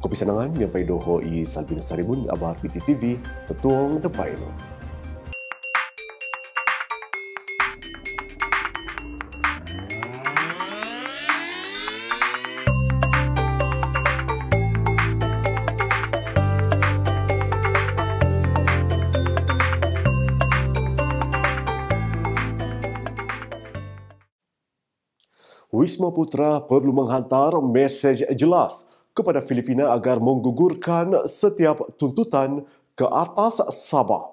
Kopi Senangan, yang pai doho i Salbina Saribun, Abah Piti TV, tetuang depan ini. Wisma Putra perlu menghantar mesej jelas – kepada Filipina agar menggugurkan setiap tuntutan ke atas Sabah.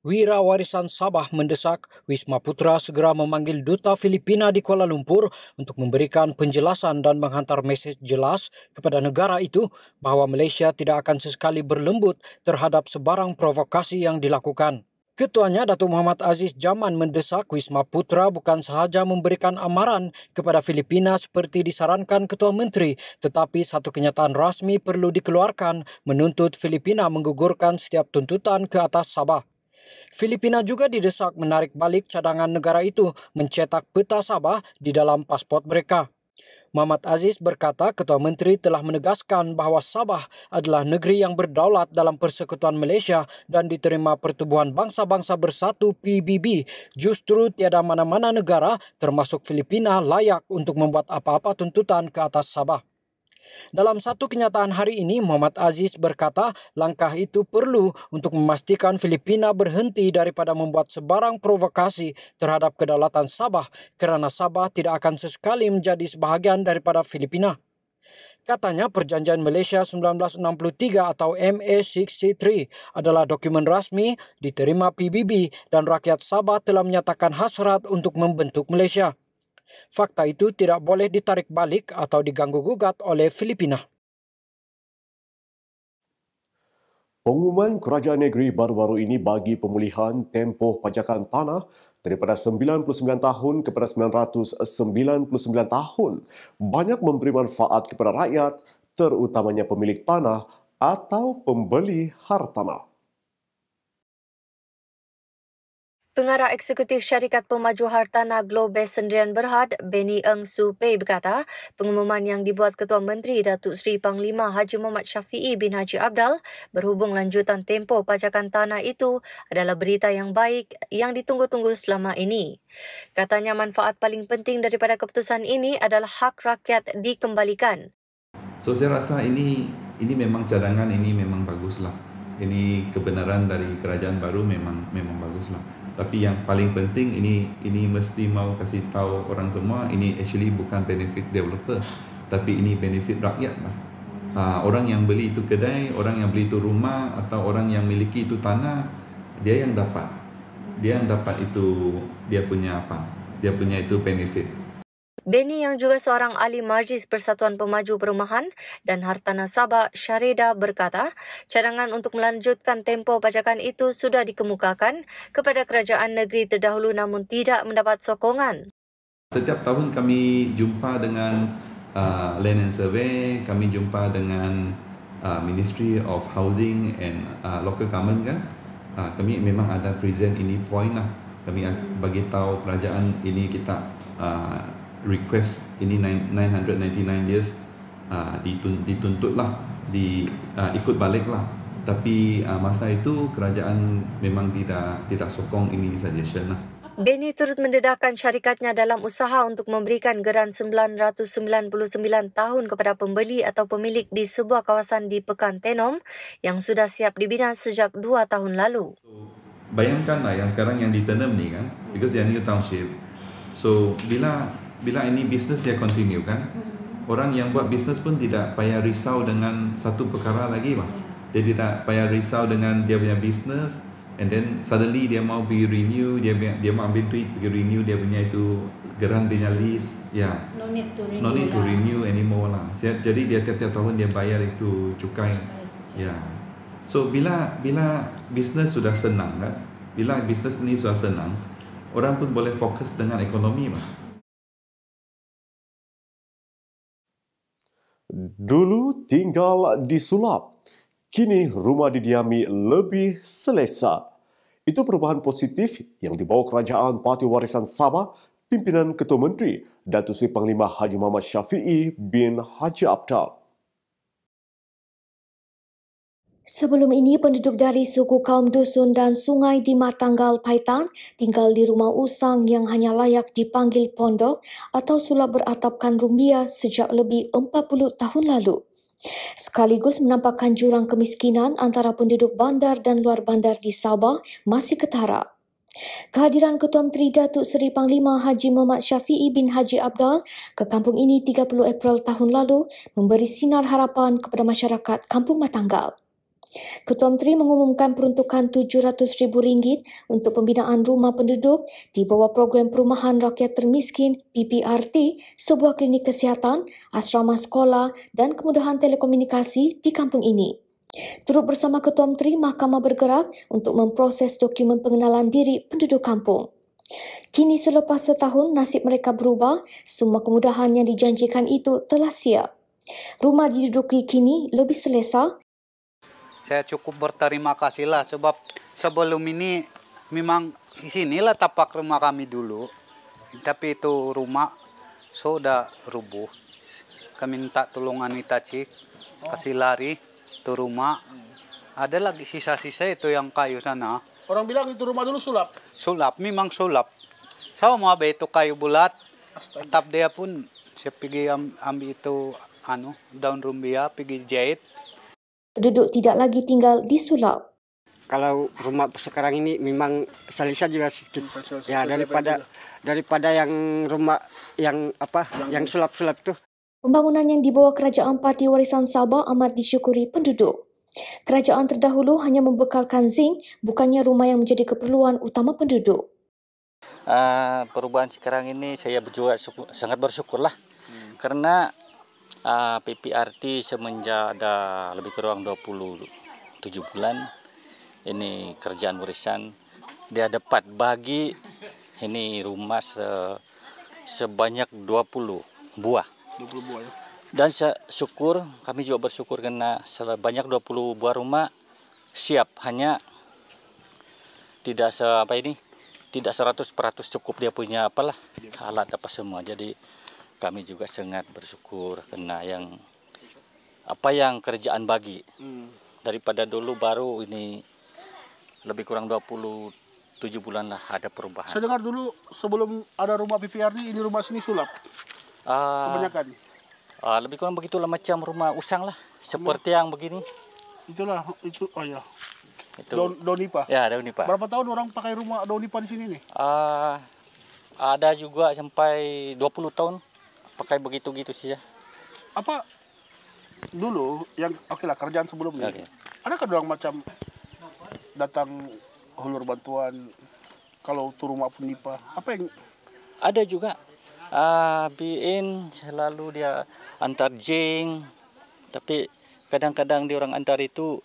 Wira Warisan Sabah mendesak Wisma Putra segera memanggil Duta Filipina di Kuala Lumpur untuk memberikan penjelasan dan menghantar mesej jelas kepada negara itu bahawa Malaysia tidak akan sesekali berlembut terhadap sebarang provokasi yang dilakukan. Ketuanya Datuk Muhammad Aziz Jaman mendesak Wisma Putra bukan sahaja memberikan amaran kepada Filipina seperti disarankan Ketua Menteri tetapi satu kenyataan rasmi perlu dikeluarkan menuntut Filipina menggugurkan setiap tuntutan ke atas Sabah. Filipina juga didesak menarik balik cadangan negara itu mencetak peta Sabah di dalam pasport mereka. Muhammad Aziz berkata Ketua Menteri telah menegaskan bahawa Sabah adalah negeri yang berdaulat dalam persekutuan Malaysia dan diterima Pertubuhan Bangsa-Bangsa Bersatu PBB. Justru tiada mana-mana negara termasuk Filipina layak untuk membuat apa-apa tuntutan ke atas Sabah. Dalam satu kenyataan hari ini, Muhammad Aziz berkata langkah itu perlu untuk memastikan Filipina berhenti daripada membuat sebarang provokasi terhadap kedaulatan Sabah karena Sabah tidak akan sesekali menjadi sebahagian daripada Filipina. Katanya perjanjian Malaysia 1963 atau MA63 adalah dokumen rasmi diterima PBB dan rakyat Sabah telah menyatakan hasrat untuk membentuk Malaysia. Fakta itu tidak boleh ditarik balik atau diganggu gugat oleh Filipina. Pengumuman kerajaan negeri baru-baru ini bagi pemulihan tempoh pajakan tanah daripada 99 tahun kepada 999 tahun banyak memberi manfaat kepada rakyat terutamanya pemilik tanah atau pembeli hartanah. Pengarah Eksekutif Syarikat Pemaju Hartanah Globe Sendirian Berhad, Benny Eng Su Pei berkata, pengumuman yang dibuat Ketua Menteri Datuk Seri Panglima Haji Muhammad Syafi'i bin Haji Abdal berhubung lanjutan tempo pajakan tanah itu adalah berita yang baik yang ditunggu-tunggu selama ini. Katanya manfaat paling penting daripada keputusan ini adalah hak rakyat dikembalikan. So, saya rasa ini ini memang cadangan, ini memang baguslah. Ini kebenaran dari kerajaan baru memang memang baguslah tapi yang paling penting ini ini mesti mau kasih tahu orang semua ini actually bukan benefit developer tapi ini benefit rakyat lah. Ha, orang yang beli itu kedai, orang yang beli itu rumah atau orang yang miliki itu tanah dia yang dapat. Dia yang dapat itu dia punya apa? Dia punya itu benefit. Benny yang juga seorang ahli majlis Persatuan Pemaju Perumahan dan Hartana Sabah Syarida berkata, cadangan untuk melanjutkan tempo pajakan itu sudah dikemukakan kepada kerajaan negeri terdahulu namun tidak mendapat sokongan. Setiap tahun kami jumpa dengan uh, Land and Survey, kami jumpa dengan uh, Ministry of Housing and uh, Local Government kan. Uh, kami memang ada present ini point lah. Kami bagi tahu kerajaan ini kita uh, request ini 999 years uh, ditun, dituntut lah di uh, ikut balik lah tapi uh, masa itu kerajaan memang tidak tidak sokong ini suggestion lah Benny turut mendedahkan syarikatnya dalam usaha untuk memberikan geran 999 tahun kepada pembeli atau pemilik di sebuah kawasan di Pekan Tenom yang sudah siap dibina sejak dua tahun lalu. Bayangkanlah yang sekarang yang ditanam ni kan, because they are new township. So, bila bila ini bisnes dia continue kan hmm. orang yang buat bisnes pun tidak payah risau dengan satu perkara lagi lah. dia tidak payah risau dengan dia punya bisnes and then suddenly dia mau pergi renew dia dia mau ambil duit pergi renew dia punya itu geran punya lease ya yeah. no need to renew no need to lah. renew lah. anymore lah jadi dia tiap-tiap tahun dia bayar itu cukai ya yeah. so bila bila bisnes sudah senang kan bila bisnes ni sudah senang orang pun boleh fokus dengan ekonomi lah. Dulu tinggal di sulap, kini rumah didiami lebih selesa. Itu perubahan positif yang dibawa Kerajaan Parti Warisan Sabah, pimpinan Ketua Menteri, Datuk Seri Panglima Haji Muhammad Syafi'i bin Haji Abdal. Sebelum ini, penduduk dari suku kaum dusun dan sungai di Matanggal Paitan tinggal di rumah usang yang hanya layak dipanggil pondok atau sulap beratapkan rumbia sejak lebih 40 tahun lalu. Sekaligus menampakkan jurang kemiskinan antara penduduk bandar dan luar bandar di Sabah masih ketara. Kehadiran Ketua Menteri Datuk Seri Panglima Haji Muhammad Syafi'i bin Haji Abdal ke kampung ini 30 April tahun lalu memberi sinar harapan kepada masyarakat kampung Matanggal. Ketua Menteri mengumumkan peruntukan rm ringgit untuk pembinaan rumah penduduk di bawah program Perumahan Rakyat Termiskin PPRT, sebuah klinik kesihatan, asrama sekolah dan kemudahan telekomunikasi di kampung ini. Turut bersama Ketua Menteri, Mahkamah bergerak untuk memproses dokumen pengenalan diri penduduk kampung. Kini selepas setahun nasib mereka berubah, semua kemudahan yang dijanjikan itu telah siap. Rumah diduduki kini lebih selesa saya cukup berterima kasih lah sebab sebelum ini memang di sinilah tapak rumah kami dulu tapi itu rumah sudah so rubuh kami minta tolongan Cik oh. kasih lari itu rumah ada lagi sisa-sisa itu yang kayu sana orang bilang itu rumah dulu sulap sulap memang sulap sama so, mau itu kayu bulat tetap dia pun saya pergi ambil itu anu daun rumbia pergi jahit penduduk tidak lagi tinggal di Sulap. Kalau rumah sekarang ini memang selisa juga sedikit. Ya daripada daripada yang rumah yang apa yang sulap-sulap tuh. Pembangunan yang dibawa Kerajaan Parti Warisan Sabah amat disyukuri penduduk. Kerajaan terdahulu hanya membekalkan zinc, bukannya rumah yang menjadi keperluan utama penduduk. Uh, perubahan sekarang ini saya berjuang sangat bersyukurlah. Hmm. Karena uh, ah, PPRT semenjak ada lebih kurang 27 bulan ini kerjaan warisan dia dapat bagi ini rumah se, sebanyak 20 buah 20 buah ya? dan saya syukur kami juga bersyukur kena sebanyak 20 buah rumah siap hanya tidak se apa ini tidak 100 cukup dia punya apalah iya. alat apa semua jadi kami juga sangat bersyukur karena yang apa yang kerjaan bagi hmm. daripada dulu baru ini lebih kurang 20 7 bulan lah ada perubahan. Saya dengar dulu sebelum ada rumah PPR ini, ini rumah seni sulap. Uh, Kebanyakan. Uh, lebih kurang begitulah macam rumah usang lah, seperti rumah. yang begini. Itulah itu oh iya. ya. Itu. Daun, daun nipa. Ya, daun nipa. Berapa tahun orang pakai rumah daun nipa di sini nih? Uh, ada juga sampai 20 tahun pakai begitu gitu sih ya apa dulu yang oke okay lah kerjaan sebelumnya okay. ada kedua macam datang hulur bantuan kalau tu rumah maupun nipa apa yang ada juga uh, biin selalu dia antar jeng tapi kadang-kadang di orang antar itu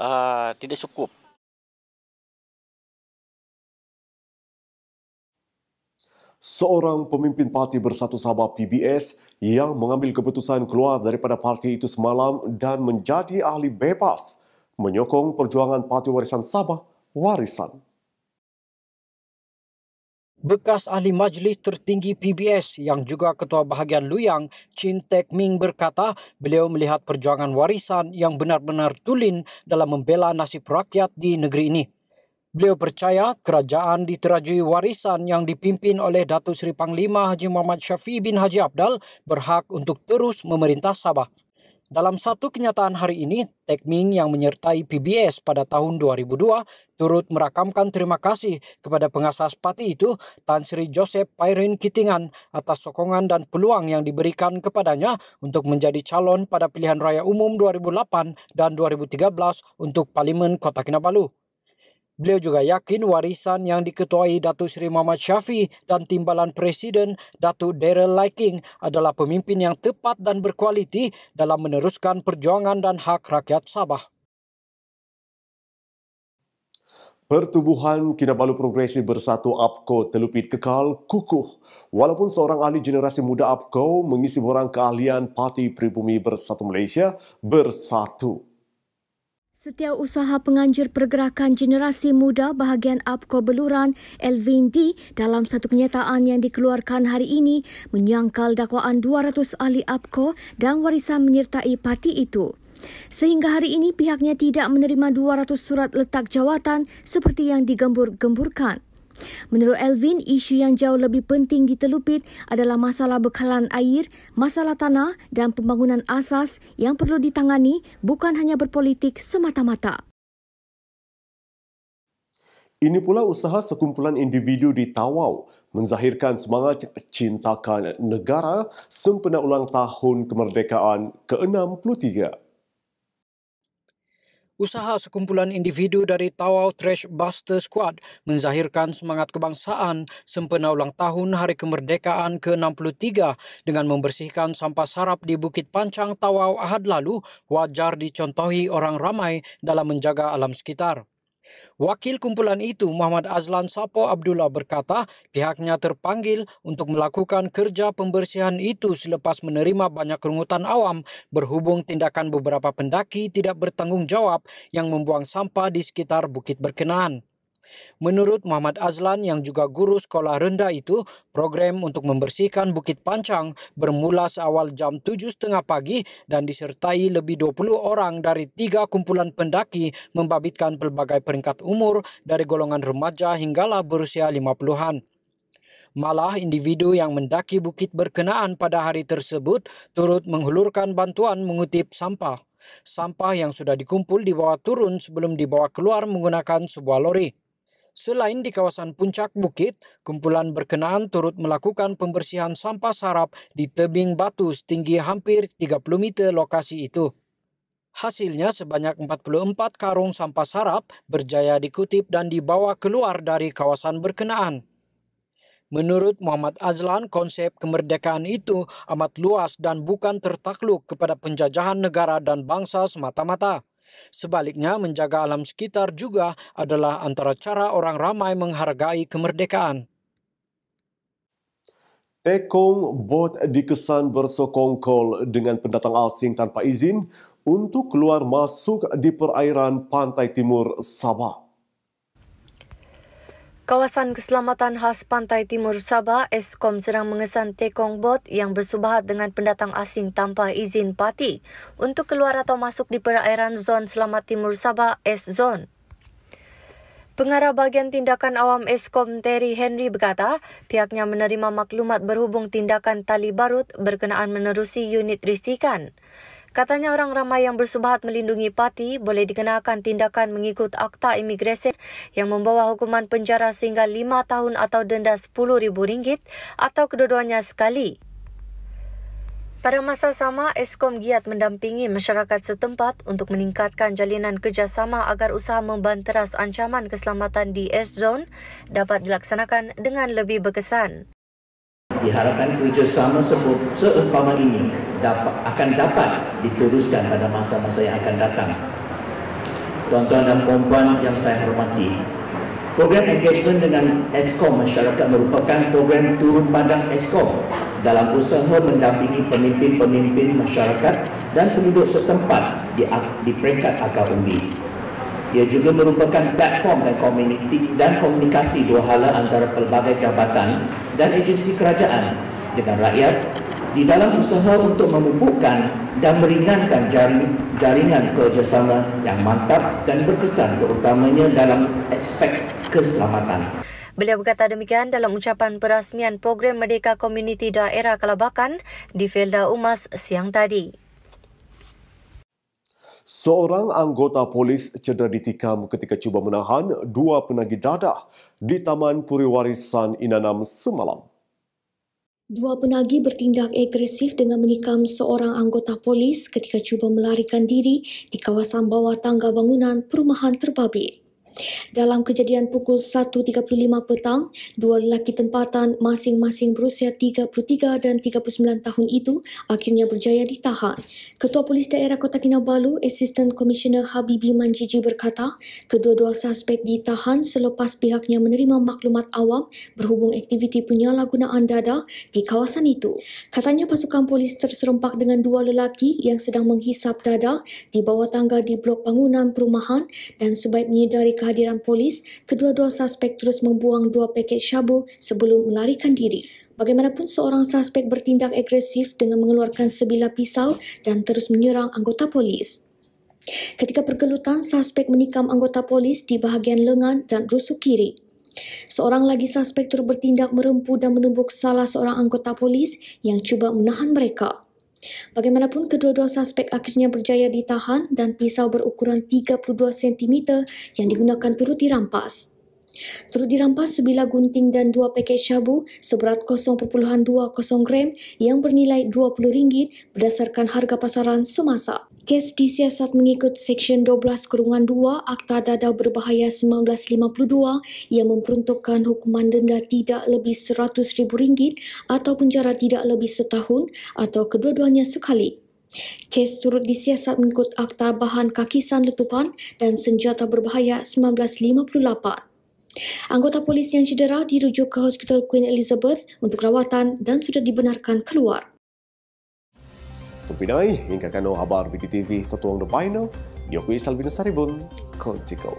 uh, tidak cukup Seorang pemimpin parti bersatu Sabah PBS yang mengambil keputusan keluar daripada parti itu semalam dan menjadi ahli bebas menyokong perjuangan Parti Warisan Sabah, Warisan. Bekas ahli majlis tertinggi PBS yang juga ketua bahagian Luyang, Chin Tek Ming berkata beliau melihat perjuangan warisan yang benar-benar tulin dalam membela nasib rakyat di negeri ini. Beliau percaya kerajaan diterajui warisan yang dipimpin oleh Datuk Seri Panglima Haji Muhammad Syafi'i bin Haji Abdal berhak untuk terus memerintah Sabah. Dalam satu kenyataan hari ini, Ming yang menyertai PBS pada tahun 2002 turut merakamkan terima kasih kepada pengasas parti itu, Tan Sri Joseph Pairin Kitingan, atas sokongan dan peluang yang diberikan kepadanya untuk menjadi calon pada pilihan raya umum 2008 dan 2013 untuk Parlimen Kota Kinabalu. Beliau juga yakin warisan yang diketuai Datuk Seri Muhammad Syafi dan timbalan Presiden Datuk Daryl Liking adalah pemimpin yang tepat dan berkualiti dalam meneruskan perjuangan dan hak rakyat Sabah. Pertubuhan Kinabalu progresi Bersatu APKO Telupit Kekal kukuh. Walaupun seorang ahli generasi muda APKO mengisi borang keahlian Parti Pribumi Bersatu Malaysia Bersatu. Setiap usaha penganjur pergerakan generasi muda bahagian APCO Beluran, Elvin D, dalam satu kenyataan yang dikeluarkan hari ini menyangkal dakwaan 200 ahli APCO dan warisan menyertai parti itu. Sehingga hari ini pihaknya tidak menerima 200 surat letak jawatan seperti yang digembur-gemburkan. Menurut Elvin, isu yang jauh lebih penting di ditelupit adalah masalah bekalan air, masalah tanah dan pembangunan asas yang perlu ditangani bukan hanya berpolitik semata-mata. Ini pula usaha sekumpulan individu di Tawau menzahirkan semangat cintakan negara sempena ulang tahun kemerdekaan ke-63. Usaha sekumpulan individu dari Tawau Trash Buster Squad menzahirkan semangat kebangsaan sempena ulang tahun Hari Kemerdekaan ke-63 dengan membersihkan sampah sarap di Bukit Pancang Tawau Ahad lalu wajar dicontohi orang ramai dalam menjaga alam sekitar. Wakil kumpulan itu Muhammad Azlan Sapo Abdullah berkata pihaknya terpanggil untuk melakukan kerja pembersihan itu selepas menerima banyak rungutan awam berhubung tindakan beberapa pendaki tidak bertanggungjawab yang membuang sampah di sekitar bukit berkenaan. Menurut Muhammad Azlan yang juga guru sekolah rendah itu, program untuk membersihkan Bukit Pancang bermula seawal jam 7.30 pagi dan disertai lebih 20 orang dari tiga kumpulan pendaki membabitkan pelbagai peringkat umur dari golongan remaja hinggalah berusia 50-an. Malah individu yang mendaki bukit berkenaan pada hari tersebut turut menghulurkan bantuan mengutip sampah. Sampah yang sudah dikumpul dibawa turun sebelum dibawa keluar menggunakan sebuah lori. Selain di kawasan puncak bukit, kumpulan berkenaan turut melakukan pembersihan sampah sarap di tebing batu setinggi hampir 30 meter lokasi itu. Hasilnya sebanyak 44 karung sampah sarap berjaya dikutip dan dibawa keluar dari kawasan berkenaan. Menurut Muhammad Azlan, konsep kemerdekaan itu amat luas dan bukan tertakluk kepada penjajahan negara dan bangsa semata-mata. Sebaliknya, menjaga alam sekitar juga adalah antara cara orang ramai menghargai kemerdekaan. Tekong bot dikesan bersokongkol dengan pendatang asing tanpa izin untuk keluar masuk di perairan pantai timur Sabah. Kawasan Keselamatan Khas Pantai Timur Sabah, Eskom sedang mengesan tekong bot yang bersubahat dengan pendatang asing tanpa izin parti untuk keluar atau masuk di perairan Zon Selamat Timur Sabah, S-Zon. Pengarah bagian tindakan awam Eskom Terry Henry berkata, pihaknya menerima maklumat berhubung tindakan tali barut berkenaan menerusi unit risikan. Katanya orang ramai yang bersubahat melindungi parti boleh dikenakan tindakan mengikut Akta Imigresen yang membawa hukuman penjara sehingga lima tahun atau denda rm ringgit atau kedua-duanya sekali. Pada masa sama, Eskom giat mendampingi masyarakat setempat untuk meningkatkan jalinan kerjasama agar usaha membanteras ancaman keselamatan di S-Zone dapat dilaksanakan dengan lebih berkesan diharapkan kerjasama seumpama ini dapat, akan dapat diteruskan pada masa-masa yang akan datang. Tuan-tuan dan perempuan yang saya hormati, program engagement dengan ESKOM masyarakat merupakan program turun pandang ESKOM dalam usaha mendampingi pemimpin-pemimpin masyarakat dan penduduk setempat di, di peringkat akar umbi ia juga merupakan platform dan komuniti dan komunikasi dua hala antara pelbagai jabatan dan agensi kerajaan dengan rakyat di dalam usaha untuk memupukkan dan meringankan jaringan kerjasama yang mantap dan berkesan terutamanya dalam aspek keselamatan. Beliau berkata demikian dalam ucapan perasmian program Merdeka Komuniti Daerah Kelabakan di Felda Umas siang tadi. Seorang anggota polis cedera ditikam ketika cuba menahan dua penagih dadah di Taman Puri Warisan Inanam semalam. Dua penagih bertindak agresif dengan menikam seorang anggota polis ketika cuba melarikan diri di kawasan bawah tangga bangunan perumahan terbabit. Dalam kejadian pukul 1.35 petang, dua lelaki tempatan masing-masing berusia 33 dan 39 tahun itu akhirnya berjaya ditahan. Ketua Polis Daerah Kota Kinabalu, Assistant Commissioner Habibi Manjiji berkata, kedua-dua suspek ditahan selepas pihaknya menerima maklumat awam berhubung aktiviti penyalahgunaan dada di kawasan itu. Katanya pasukan polis terserempak dengan dua lelaki yang sedang menghisap dada di bawah tangga di blok bangunan perumahan dan sebaik menyedari kehadiran polis, kedua-dua suspek terus membuang dua paket syabu sebelum melarikan diri. Bagaimanapun seorang suspek bertindak agresif dengan mengeluarkan sebilah pisau dan terus menyerang anggota polis. Ketika pergelutan, suspek menikam anggota polis di bahagian lengan dan rusuk kiri. Seorang lagi suspek terus bertindak merempu dan menumbuk salah seorang anggota polis yang cuba menahan mereka. Bagaimanapun, kedua-dua suspek akhirnya berjaya ditahan dan pisau berukuran 32 cm yang digunakan turut dirampas. Turut dirampas sebilah gunting dan dua paket syabu seberat 0.20 gram yang bernilai RM20 berdasarkan harga pasaran semasa. Kes disiasat mengikut Seksyen 12 Kurungan 2 Akta Dada Berbahaya 1952 yang memperuntukkan hukuman denda tidak lebih rm ringgit atau penjara tidak lebih setahun atau kedua-duanya sekali. Kes turut disiasat mengikut Akta Bahan Kakisan Letupan dan Senjata Berbahaya 1958. Anggota polis yang cedera dirujuk ke Hospital Queen Elizabeth untuk rawatan dan sudah dibenarkan keluar. Tupinai, ingkakan o habar BTTV, totuang do paino, yoku isalbino saribun, kontiko.